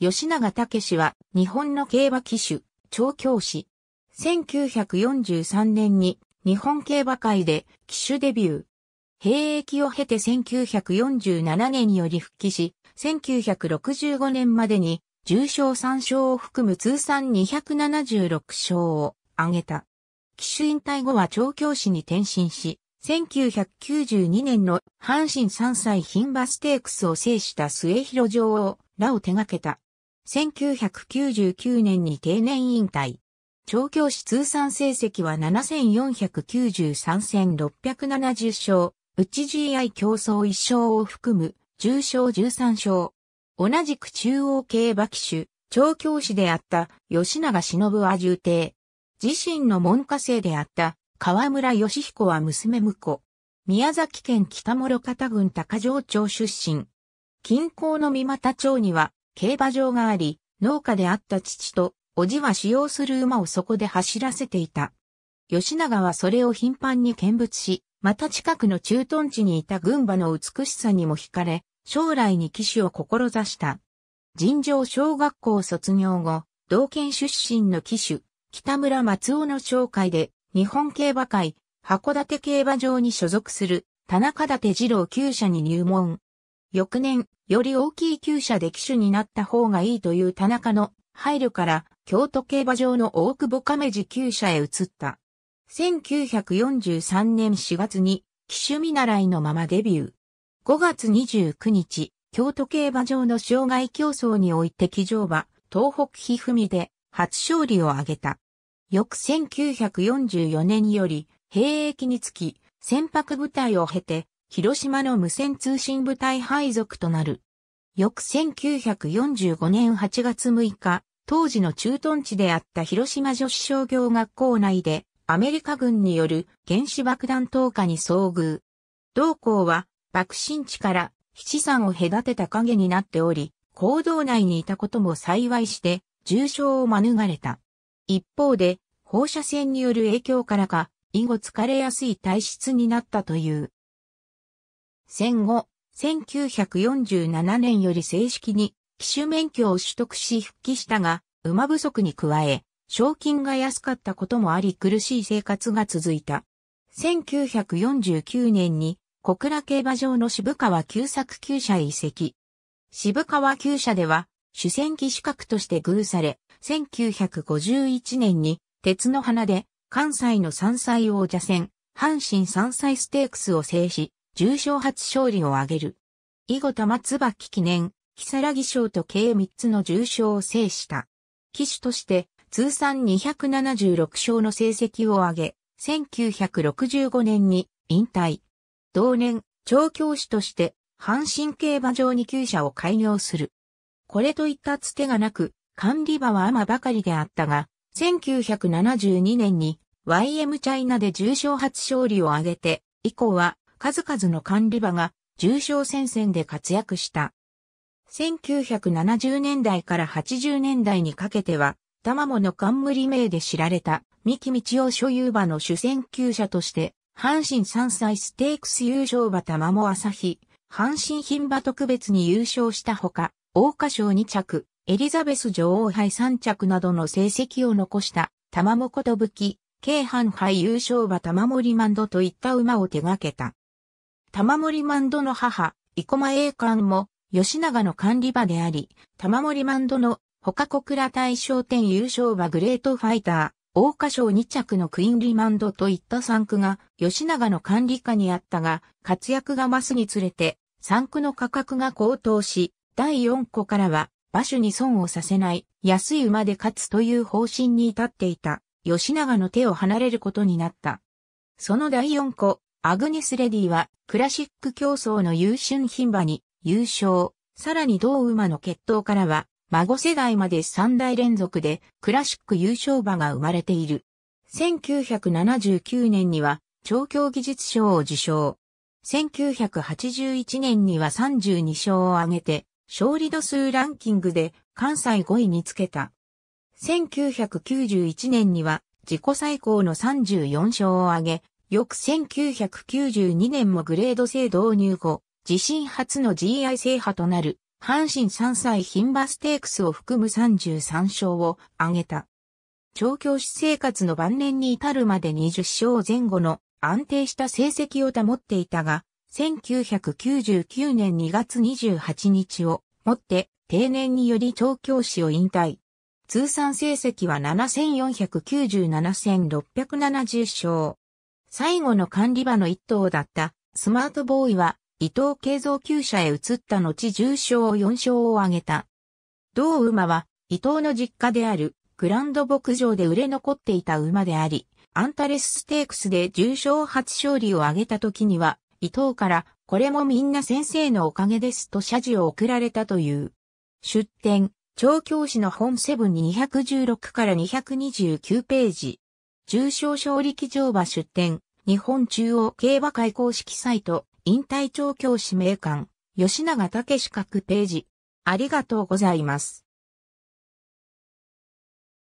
吉永武は日本の競馬騎手、調教師。1943年に日本競馬界で騎手デビュー。兵役を経て1947年により復帰し、1965年までに重賞3勝を含む通算276勝を挙げた。騎手引退後は調教師に転身し、1992年の阪神3歳牝馬ステークスを制した末広女王らを手掛けた。1999年に定年引退。調教師通算成績は7493戦670勝、内 GI 競争1勝を含む10勝13勝。同じく中央競馬騎手、調教師であった吉永忍は重帝。自身の門下生であった河村義彦は娘婿。宮崎県北諸方郡高城町出身。近郊の三股町には競馬場があり、農家であった父と、おじは使用する馬をそこで走らせていた。吉永はそれを頻繁に見物し、また近くの駐屯地にいた群馬の美しさにも惹かれ、将来に騎士を志した。尋常小学校卒業後、道県出身の騎手、北村松尾の紹介で、日本競馬会、函館競馬場に所属する、田中立二郎厩舎に入門。翌年、より大きい厩者で騎手になった方がいいという田中の配慮から、京都競馬場の大久保亀寺厩者へ移った。1943年4月に、騎手見習いのままデビュー。5月29日、京都競馬場の障害競争において騎乗馬、東北ひふみで初勝利を挙げた。翌1944年より、兵役につき、船舶部隊を経て、広島の無線通信部隊配属となる。翌1945年8月6日、当時の駐屯地であった広島女子商業学校内で、アメリカ軍による原子爆弾投下に遭遇。同校は爆心地から七三を隔てた影になっており、行動内にいたことも幸いして重傷を免れた。一方で放射線による影響からか、以後疲れやすい体質になったという。戦後、1947年より正式に機種免許を取得し復帰したが、馬不足に加え、賞金が安かったこともあり苦しい生活が続いた。1949年に小倉競馬場の渋川旧作厩舎へ移籍。渋川厩舎では主戦機資格として偶され、1951年に鉄の花で関西の山菜王者戦、阪神山菜ステークスを制し、重賞初勝利を挙げる。以後玉椿記念、木更木賞と計3つの重賞を制した。騎手として通算276勝の成績を挙げ、1965年に引退。同年、調教師として阪神競馬場に厩舎を開業する。これといったつてがなく、管理馬は雨ばかりであったが、1972年に YM チャイナで重賞初勝利を挙げて、以降は数々の管理場が重症戦線で活躍した。1970年代から80年代にかけては、卵の冠名で知られた三木道夫所有馬の主戦級者として、阪神三歳ステークス優勝馬玉も朝日、阪神牝馬特別に優勝したほか、桜花賞2着、エリザベス女王杯3着などの成績を残した、玉もことぶき、京阪杯優勝馬玉森マンドといった馬を手掛けた。玉森マンドの母、生駒栄館も、吉永の管理場であり、玉森マンドの、他小倉大賞店優勝馬グレートファイター、大花賞2着のクイーンリマンドといった3区が、吉永の管理下にあったが、活躍が増すにつれて、3区の価格が高騰し、第4区からは、馬主に損をさせない、安い馬で勝つという方針に至っていた、吉永の手を離れることになった。その第4個、アグネス・レディは、クラシック競争の優秀牝馬に優勝、さらに同馬の決闘からは、孫世代まで3代連続でクラシック優勝馬が生まれている。1979年には、調教技術賞を受賞。1981年には32勝を挙げて、勝利度数ランキングで関西5位につけた。1991年には自己最高の34勝を挙げ、翌1992年もグレード制導入後、自身初の GI 制覇となる、阪神3歳牝馬ステークスを含む33勝を挙げた。調教師生活の晩年に至るまで20勝前後の安定した成績を保っていたが、1999年2月28日をもって定年により調教師を引退。通算成績は7497,670勝。最後の管理場の一頭だったスマートボーイは伊藤慶造厩舎へ移った後重を4勝を挙げた。同馬は伊藤の実家であるグランド牧場で売れ残っていた馬であり、アンタレスステークスで重賞初勝利を挙げた時には、伊藤からこれもみんな先生のおかげですと謝辞を送られたという。出典、調教師の本セブンに216から229ページ。重賞勝力乗馬出典、日本中央競馬会公式サイト、引退調教師名鑑、吉永武四角ページ。ありがとうございます。